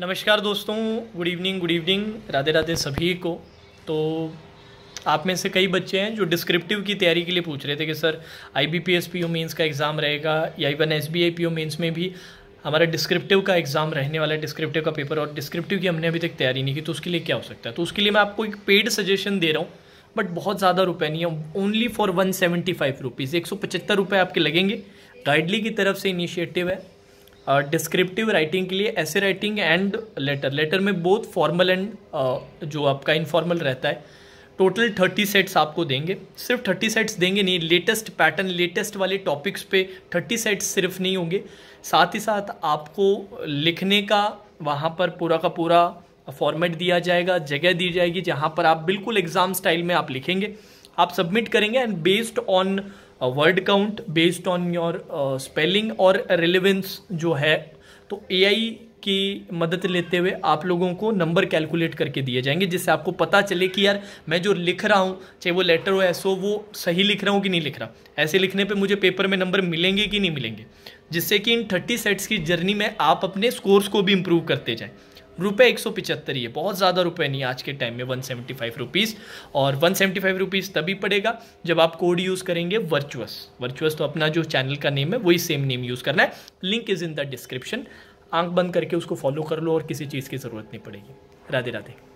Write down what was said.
नमस्कार दोस्तों good evening good evening Radhe Radhe सभी को तो आप में से कई बच्चे हैं जो डिस्क्रिप्टिव की तैयारी के लिए पूछ रहे थे कि sir I B P S P O mains का एग्ज़ाम रहेगा या even S B I P O mains में भी हमारा डिस्क्रिप्टिव का एग्ज़ाम रहने वाला है डिस्क्रिप्टिव का पेपर और डिस्क्रिप्टिव की हमने अभी तक तैयारी नहीं की तो उसके लिए क्या हो सकता है तो उसके लिए मैं आपको एक पेड सजेशन दे रहा हूँ बट बहुत ज़्यादा रुपये नहीं है only for one seventy five rupees एक सौ पचहत्तर रुपये आपके लगेंगे गाइडली की तरफ से इनिशिएटिव है डिस्क्रिप्टिव uh, राइटिंग के लिए ऐसे राइटिंग एंड लेटर लेटर में बहुत फॉर्मल एंड जो आपका इनफॉर्मल रहता है टोटल थर्टी सेट्स आपको देंगे सिर्फ थर्टी सेट्स देंगे नहीं लेटेस्ट पैटर्न लेटेस्ट वाले टॉपिक्स पे थर्टी सेट्स सिर्फ नहीं होंगे साथ ही साथ आपको लिखने का वहाँ पर पूरा का पूरा फॉर्मेट दिया जाएगा जगह दी जाएगी जहाँ पर आप बिल्कुल एग्ज़ाम स्टाइल में आप लिखेंगे आप सबमिट करेंगे and based on word count based on your spelling और रिलेवेंस जो है तो एआई की मदद लेते हुए आप लोगों को नंबर कैलकुलेट करके दिए जाएंगे जिससे आपको पता चले कि यार मैं जो लिख रहा हूँ चाहे वो लेटर हो ऐसा हो वो सही लिख रहा हूँ कि नहीं लिख रहा ऐसे लिखने पे मुझे पेपर में नंबर मिलेंगे कि नहीं मिलेंगे जिससे कि इन थर्टी सेट्स की जर्नी में आप अपने स्कोर्स को भी इम्प्रूव करते जाएँ रुपये एक सौ पिचहत्तर ये बहुत ज़्यादा रुपये नहीं आज के टाइम में वन सेवेंटी फाइव रुपीज़ और वन सेवेंटी फाइव रुपीज़ तभी पड़ेगा जब आप कोड यूज़ करेंगे वर्चुअस वर्चुअस तो अपना जो चैनल का नेम है वही सेम नेम यूज़ करना है link is in the description आंख बंद करके उसको फॉलो कर लो और किसी चीज़ की ज़रूरत नहीं पड़ेगी राधे राधे